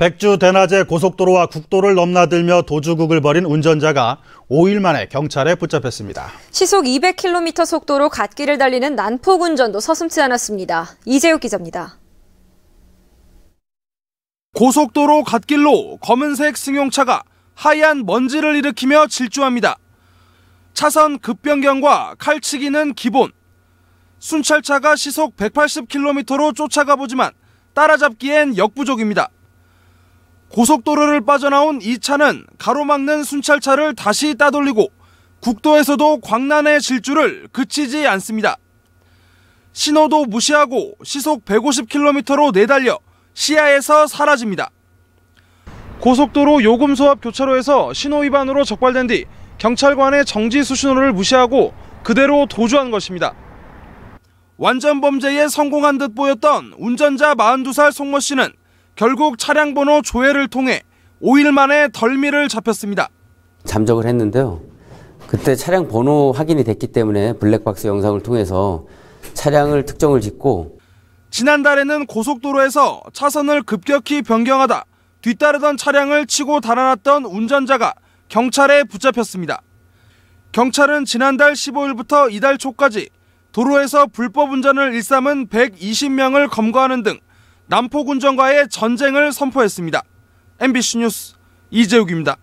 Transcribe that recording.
백주 대낮에 고속도로와 국도를 넘나들며 도주국을 벌인 운전자가 5일 만에 경찰에 붙잡혔습니다. 시속 200km 속도로 갓길을 달리는 난폭 운전도 서슴지 않았습니다. 이재욱 기자입니다. 고속도로 갓길로 검은색 승용차가 하얀 먼지를 일으키며 질주합니다. 차선 급변경과 칼치기는 기본. 순찰차가 시속 180km로 쫓아가 보지만 따라잡기엔 역부족입니다. 고속도로를 빠져나온 이 차는 가로막는 순찰차를 다시 따돌리고 국도에서도 광란의 질주를 그치지 않습니다. 신호도 무시하고 시속 150km로 내달려 시야에서 사라집니다. 고속도로 요금소 앞 교차로에서 신호 위반으로 적발된 뒤 경찰관의 정지 수신호를 무시하고 그대로 도주한 것입니다. 완전 범죄에 성공한 듯 보였던 운전자 42살 송모 씨는 결국 차량 번호 조회를 통해 5일 만에 덜미를 잡혔습니다. 잠적을 했는데요. 그때 차량 번호 확인이 됐기 때문에 블랙박스 영상을 통해서 차량을 특정을 짓고 지난달에는 고속도로에서 차선을 급격히 변경하다 뒤따르던 차량을 치고 달아났던 운전자가 경찰에 붙잡혔습니다. 경찰은 지난달 15일부터 이달 초까지 도로에서 불법 운전을 일삼은 120명을 검거하는 등 남포군정과의 전쟁을 선포했습니다. MBC 뉴스 이재욱입니다.